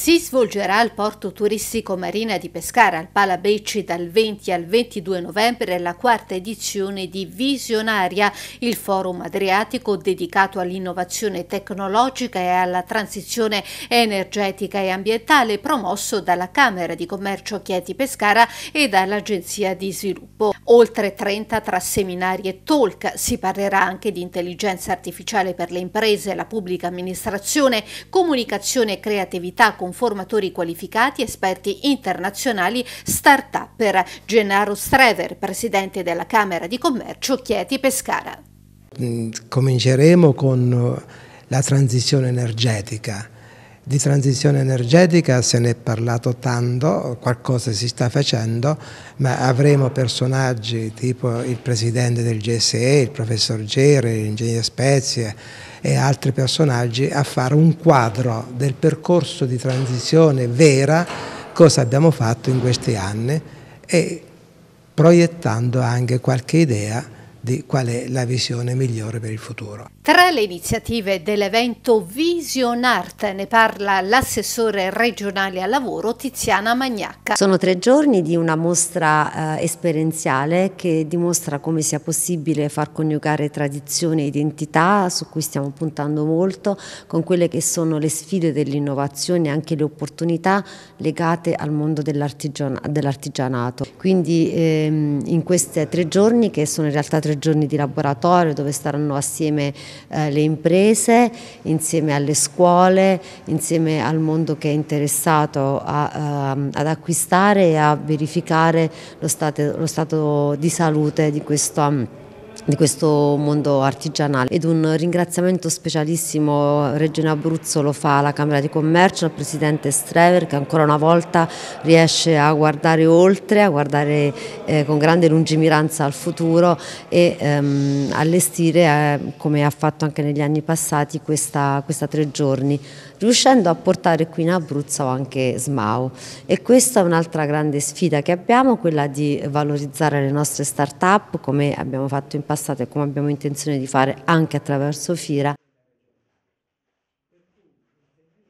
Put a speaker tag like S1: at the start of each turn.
S1: si svolgerà al porto turistico Marina di Pescara al Pala Becci dal 20 al 22 novembre la quarta edizione di Visionaria, il forum adriatico dedicato all'innovazione tecnologica e alla transizione energetica e ambientale promosso dalla Camera di Commercio Chieti Pescara e dall'Agenzia di Sviluppo. Oltre 30 tra seminari e talk si parlerà anche di intelligenza artificiale per le imprese, la pubblica amministrazione, comunicazione e creatività con con formatori qualificati, esperti internazionali, start-up per Gennaro Strever, presidente della Camera di Commercio Chieti Pescara.
S2: Mm, cominceremo con la transizione energetica di transizione energetica se ne è parlato tanto, qualcosa si sta facendo, ma avremo personaggi tipo il presidente del GSE, il professor Gere, l'ingegnere Spezie e altri personaggi a fare un quadro del percorso di transizione vera, cosa abbiamo fatto in questi anni e proiettando anche qualche idea di qual è la visione migliore per il futuro.
S1: Tra le iniziative dell'evento Visionart ne parla l'assessore regionale al lavoro Tiziana Magnacca.
S3: Sono tre giorni di una mostra eh, esperienziale che dimostra come sia possibile far coniugare tradizione e identità, su cui stiamo puntando molto, con quelle che sono le sfide dell'innovazione e anche le opportunità legate al mondo dell'artigianato. Quindi ehm, in questi tre giorni, che sono in realtà tre tre giorni di laboratorio dove staranno assieme eh, le imprese, insieme alle scuole, insieme al mondo che è interessato a, uh, ad acquistare e a verificare lo, state, lo stato di salute di questo mm, di questo mondo artigianale ed un ringraziamento specialissimo Regione Abruzzo lo fa alla Camera di Commercio, al Presidente Strever che ancora una volta riesce a guardare oltre, a guardare eh, con grande lungimiranza al futuro e ehm, allestire eh, come ha fatto anche negli anni passati questa, questa tre giorni riuscendo a portare qui in Abruzzo anche SMAU e questa è un'altra grande sfida che abbiamo, quella di valorizzare le nostre start-up come abbiamo fatto in passato Stato e come abbiamo intenzione di fare anche attraverso FIRA,